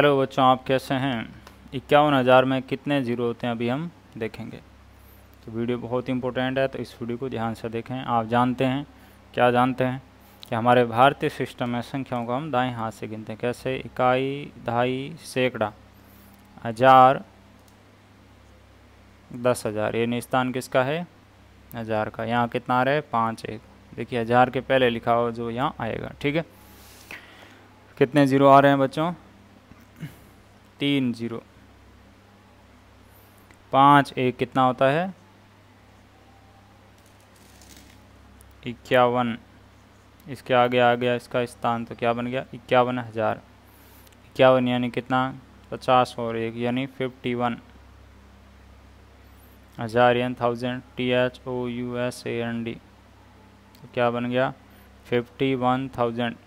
hello बच्चों आप कैसे हैं इक्यावन हज़ार में कितने ज़ीरो होते हैं अभी हम देखेंगे तो वीडियो बहुत इंपॉर्टेंट है तो इस वीडियो को ध्यान से देखें आप जानते हैं क्या जानते हैं कि हमारे भारतीय सिस्टम में संख्याओं को हम दाएं हाथ से गिनते हैं कैसे इकाई ढाई सैकड़ा हज़ार दस हज़ार ये निस्तान किसका है हज़ार का यहाँ कितना आ रहा है पाँच एक देखिए हज़ार के पहले लिखा हो जो यहाँ आएगा ठीक है कितने ज़ीरो आ रहे हैं बच्चों तीन जीरो पाँच एक कितना होता है इक्यावन इसके आगे आ गया इसका स्थान तो क्या बन गया इक्यावन हज़ार इक्यावन यानी कितना पचास और एक यानी फिफ्टी वन हज़ार यानी thousand T H O U S A N D तो क्या बन गया फिफ्टी वन थाउजेंड